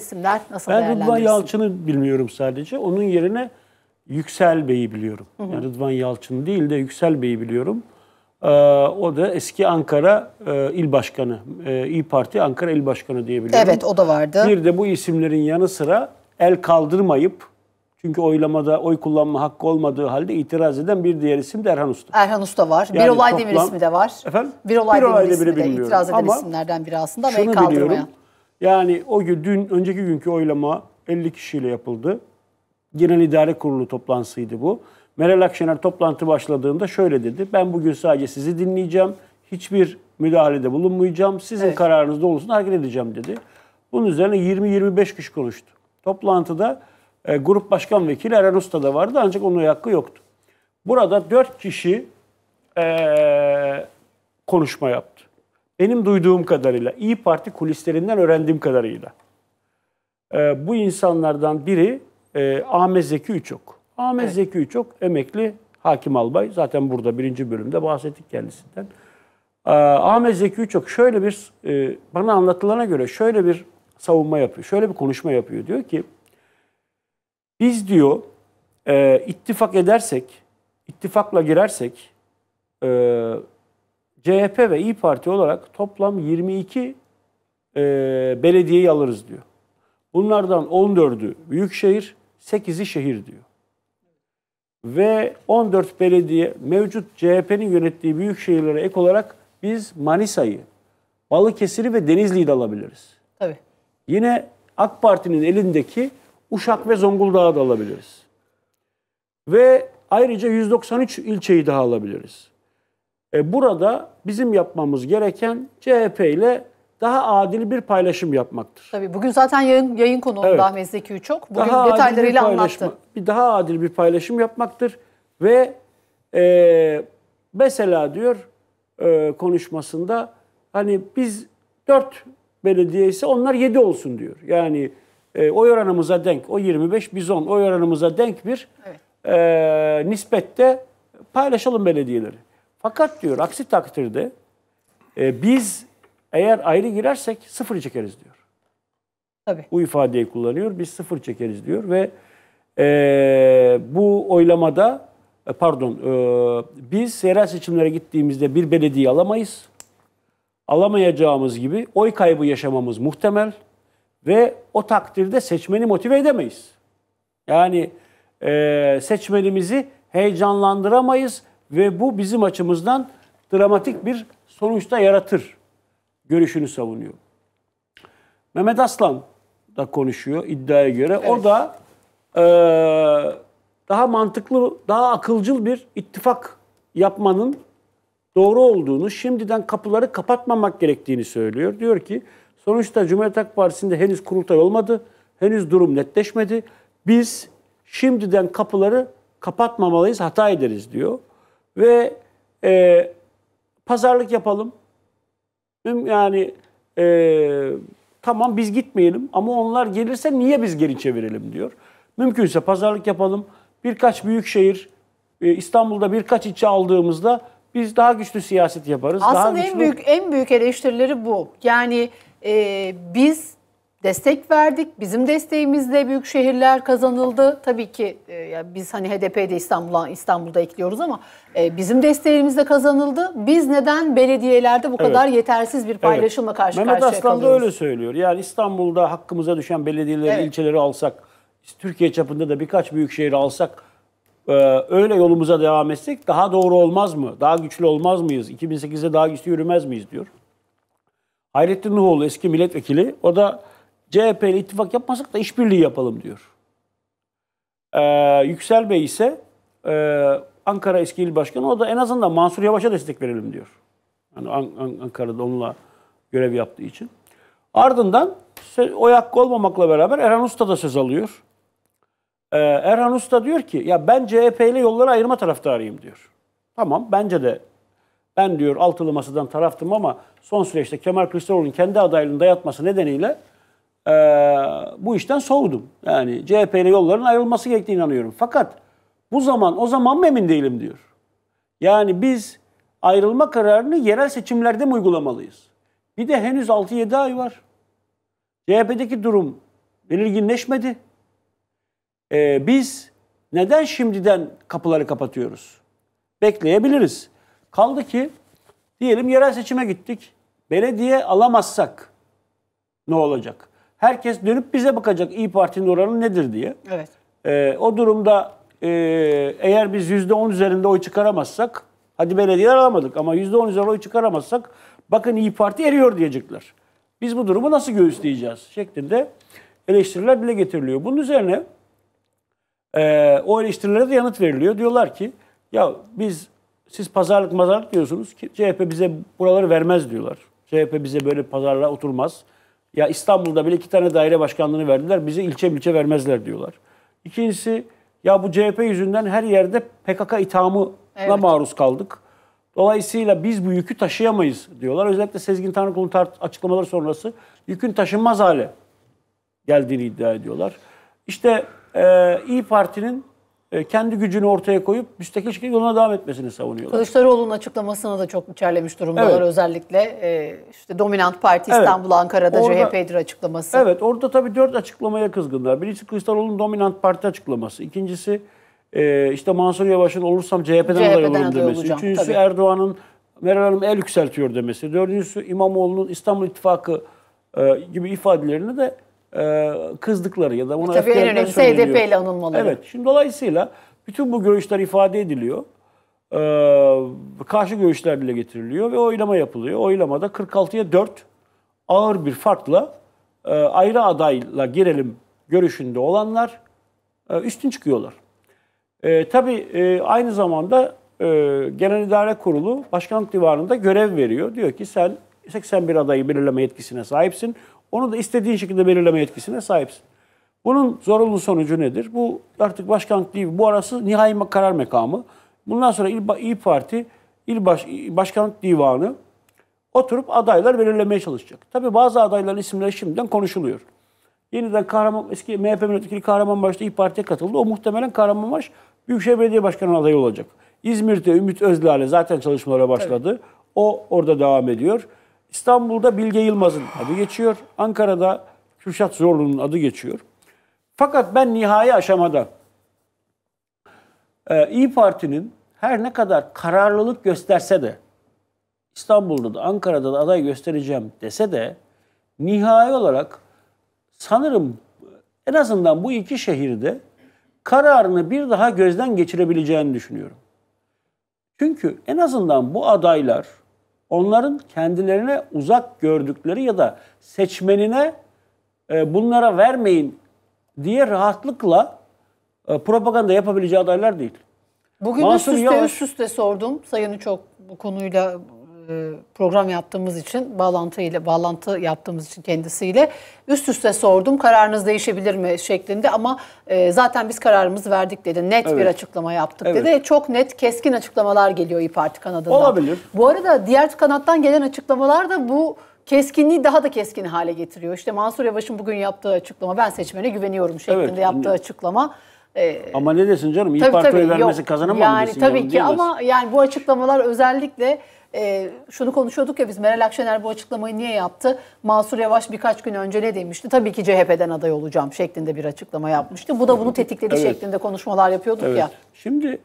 isimler nasıl Ben Rıdvan Yalçın'ı bilmiyorum sadece. Onun yerine Yüksel Bey'i biliyorum. Hı hı. Yani Rıdvan Yalçın değil de Yüksel Bey'i biliyorum. Ee, o da eski Ankara e, İl Başkanı, e, İyi Parti Ankara il Başkanı diye Evet o da vardı. Bir de bu isimlerin yanı sıra el kaldırmayıp çünkü oylamada oy kullanma hakkı olmadığı halde itiraz eden bir diğer isim de Erhan Usta. Erhan Usta var. Yani bir olay toplam, demir ismi de var. Efendim? Bir olay, bir olay demir, demir ismi de bilmiyorum. itiraz eden Ama isimlerden biri aslında ve kaldırmayan. Biliyorum, yani o gün, dün, önceki günkü oylama 50 kişiyle yapıldı. Genel İdare Kurulu toplantısıydı bu. Meral Akşener toplantı başladığında şöyle dedi. Ben bugün sadece sizi dinleyeceğim. Hiçbir müdahalede bulunmayacağım. Sizin evet. kararınız doğrultusunda hareket edeceğim dedi. Bunun üzerine 20-25 kişi konuştu. Toplantıda e, grup başkan vekili Eren Usta da vardı ancak onun hakkı yoktu. Burada 4 kişi e, konuşma yaptı. Benim duyduğum kadarıyla, İyi Parti kulislerinden öğrendiğim kadarıyla e, bu insanlardan biri e, Ahmet Zeki Üçok. Ahmet evet. Zeki Üçok emekli hakim albay. Zaten burada birinci bölümde bahsettik kendisinden. E, Ahmet Zeki Üçok şöyle bir, e, bana anlatılana göre şöyle bir savunma yapıyor. Şöyle bir konuşma yapıyor. Diyor ki, biz diyor e, ittifak edersek, ittifakla girersek e, CHP ve İyi Parti olarak toplam 22 e, belediyeyi alırız diyor. Bunlardan 14'ü büyükşehir, 8'i şehir diyor. Ve 14 belediye mevcut CHP'nin yönettiği büyük şehirlere ek olarak biz Manisa'yı, Balıkesir'i ve Denizli'yi de alabiliriz. Tabii. Yine AK Parti'nin elindeki Uşak ve Zonguldak'ı da alabiliriz. Ve ayrıca 193 ilçeyi daha alabiliriz. E, burada bizim yapmamız gereken CHP ile daha adil bir paylaşım yapmaktır. Tabii bugün zaten yayın yayın konu evet. Ahmet Zeki Üçok. Bugün daha detaylarıyla anlattı. Bir daha adil bir paylaşım yapmaktır ve e, mesela diyor e, konuşmasında hani biz dört belediye ise onlar yedi olsun diyor. Yani e, oy oranımıza denk, o 25 biz 10, oy oranımıza denk bir evet. e, nispette paylaşalım belediyeleri. Fakat diyor aksi takdirde e, biz eğer ayrı girersek sıfır çekeriz diyor. Tabii. Bu ifadeyi kullanıyor. Biz sıfır çekeriz diyor ve e, bu oylamada e, pardon e, biz yerel seçimlere gittiğimizde bir belediye alamayız. Alamayacağımız gibi oy kaybı yaşamamız muhtemel ve o takdirde seçmeni motive edemeyiz. Yani e, seçmenimizi heyecanlandıramayız ve bu bizim açımızdan dramatik bir sonuçta yaratır görüşünü savunuyor. Mehmet Aslan da konuşuyor iddiaya göre. Evet. O da e, daha mantıklı, daha akılcıl bir ittifak yapmanın doğru olduğunu, şimdiden kapıları kapatmamak gerektiğini söylüyor. Diyor ki sonuçta Cumhuriyet Halk Partisi'nde henüz kurultay olmadı, henüz durum netleşmedi. Biz şimdiden kapıları kapatmamalıyız, hata ederiz diyor ve e, pazarlık yapalım. Yani e, tamam biz gitmeyelim ama onlar gelirse niye biz geri çevirelim diyor. Mümkünse pazarlık yapalım. Birkaç büyük şehir e, İstanbul'da birkaç ilçe aldığımızda biz daha güçlü siyaset yaparız. Aslında daha güçlü... en büyük en büyük eleştirileri bu. Yani e, biz destek verdik. Bizim desteğimizle büyük şehirler kazanıldı. Tabii ki e, biz hani HDP'de İstanbul'a İstanbul'da ekliyoruz ama e, bizim desteğimizle kazanıldı. Biz neden belediyelerde bu evet. kadar yetersiz bir paylaşımla evet. karşı Mehmet karşıya Aslan kalıyoruz? Mehmet Aslan da öyle söylüyor. Yani İstanbul'da hakkımıza düşen belediyeleri, evet. ilçeleri alsak, Türkiye çapında da birkaç büyük şehri alsak e, öyle yolumuza devam etsek daha doğru olmaz mı? Daha güçlü olmaz mıyız? 2008'de daha güçlü yürümez miyiz diyor. Hayrettin Nuhoğlu eski milletvekili o da CHP ile ittifak yapmasak da işbirliği yapalım diyor. Ee, Yüksel Bey ise e, Ankara eski il başkanı o da en azından Mansur Yavaş'a destek verelim diyor. Yani An- An- Ankara'da onunla görev yaptığı için. Ardından oy hakkı olmamakla beraber Erhan Usta da söz alıyor. Ee, Erhan Usta diyor ki ya ben CHP ile yolları ayırma taraftarıyım diyor. Tamam bence de ben diyor altılı masadan taraftım ama son süreçte Kemal Kılıçdaroğlu'nun kendi adaylığını dayatması nedeniyle e, bu işten soğudum. Yani CHP ile yolların ayrılması gerektiğine inanıyorum. Fakat bu zaman o zaman mı emin değilim diyor. Yani biz ayrılma kararını yerel seçimlerde mi uygulamalıyız? Bir de henüz 6-7 ay var. CHP'deki durum belirginleşmedi. Ee, biz neden şimdiden kapıları kapatıyoruz? Bekleyebiliriz. Kaldı ki diyelim yerel seçime gittik. Belediye alamazsak ne olacak? herkes dönüp bize bakacak İyi Parti'nin oranı nedir diye. Evet. E, o durumda e, eğer biz %10 üzerinde oy çıkaramazsak, hadi belediyeler alamadık ama %10 üzerinde oy çıkaramazsak bakın İyi Parti eriyor diyecekler. Biz bu durumu nasıl göğüsleyeceğiz şeklinde eleştiriler bile getiriliyor. Bunun üzerine e, o eleştirilere de yanıt veriliyor. Diyorlar ki ya biz siz pazarlık mazarlık diyorsunuz ki CHP bize buraları vermez diyorlar. CHP bize böyle pazarlığa oturmaz. Ya İstanbul'da bile iki tane daire başkanlığını verdiler. Bize ilçe ilçe vermezler diyorlar. İkincisi ya bu CHP yüzünden her yerde PKK ithamına evet. maruz kaldık. Dolayısıyla biz bu yükü taşıyamayız diyorlar. Özellikle Sezgin Tanrıkul'un açıklamaları sonrası yükün taşınmaz hale geldiğini iddia ediyorlar. İşte e, İyi Parti'nin e, kendi gücünü ortaya koyup müstakil şekilde yoluna devam etmesini savunuyorlar. Kılıçdaroğlu'nun açıklamasına da çok içerlemiş durumdalar evet. özellikle. E, işte dominant parti evet. İstanbul, Ankara'da orada, CHP'dir açıklaması. Evet orada tabii dört açıklamaya kızgınlar. Birincisi Kılıçdaroğlu'nun dominant parti açıklaması. İkincisi e, işte Mansur Yavaş'ın olursam CHP'den, CHP'den aday olurum demesi. Olacağım, Üçüncüsü tabii. Erdoğan'ın Meral Hanım el yükseltiyor demesi. Dördüncüsü İmamoğlu'nun İstanbul İttifakı gibi ifadelerini de e, kızdıkları ya da ona e, Tabii en önemlisi HDP ile anılmaları. Evet. Şimdi dolayısıyla bütün bu görüşler ifade ediliyor. E, karşı görüşler bile getiriliyor ve oylama yapılıyor. Oylamada 46'ya 4 ağır bir farkla e, ayrı adayla girelim görüşünde olanlar e, üstün çıkıyorlar. E, tabii e, aynı zamanda e, Genel İdare Kurulu Başkanlık Divanı'nda görev veriyor. Diyor ki sen 81 adayı belirleme yetkisine sahipsin. Onu da istediğin şekilde belirleme yetkisine sahipsin. Bunun zorunlu sonucu nedir? Bu artık başkanlık değil, bu arası nihai karar mekamı. Bundan sonra İl, İYİ Parti İl Baş, Başkanlık Divanı oturup adaylar belirlemeye çalışacak. Tabii bazı adayların isimleri şimdiden konuşuluyor. Yeniden Kahraman, eski MHP milletvekili Kahramanmaraş'ta İYİ Parti'ye katıldı. O muhtemelen Kahramanmaraş Büyükşehir Belediye Başkanı adayı olacak. İzmir'de Ümit Özlale zaten çalışmalara başladı. Evet. O orada devam ediyor. İstanbul'da Bilge Yılmaz'ın adı geçiyor. Ankara'da Kürşat Zorlu'nun adı geçiyor. Fakat ben nihai aşamada e, İyi Parti'nin her ne kadar kararlılık gösterse de İstanbul'da da Ankara'da da aday göstereceğim dese de nihai olarak sanırım en azından bu iki şehirde kararını bir daha gözden geçirebileceğini düşünüyorum. Çünkü en azından bu adaylar onların kendilerine uzak gördükleri ya da seçmenine e, bunlara vermeyin diye rahatlıkla e, propaganda yapabileceği adaylar değil. Bugün Mansur üst üste Yavaş, üst üste sordum. Sayını çok bu konuyla e, program yaptığımız için bağlantı ile bağlantı yaptığımız için kendisiyle üst üste sordum kararınız değişebilir mi şeklinde ama e, zaten biz kararımızı verdik dedi. Net evet. bir açıklama yaptık evet. dedi. Çok net keskin açıklamalar geliyor İyi Parti kanadından. Olabilir. Bu arada diğer kanattan gelen açıklamalar da bu keskinliği daha da keskin hale getiriyor. İşte Mansur Yavaş'ın bugün yaptığı açıklama ben seçmene güveniyorum şeklinde evet. yaptığı açıklama. Ee, ama ne desin canım? İyi Parti'ye vermesi yok. kazanamam yani, desin. Yani ki ama yani bu açıklamalar özellikle e, şunu konuşuyorduk ya biz Meral Akşener bu açıklamayı niye yaptı? Mansur Yavaş birkaç gün önce ne demişti? Tabii ki CHP'den aday olacağım şeklinde bir açıklama yapmıştı. Bu da bunu tetikledi evet. şeklinde konuşmalar yapıyorduk evet. ya. Şimdi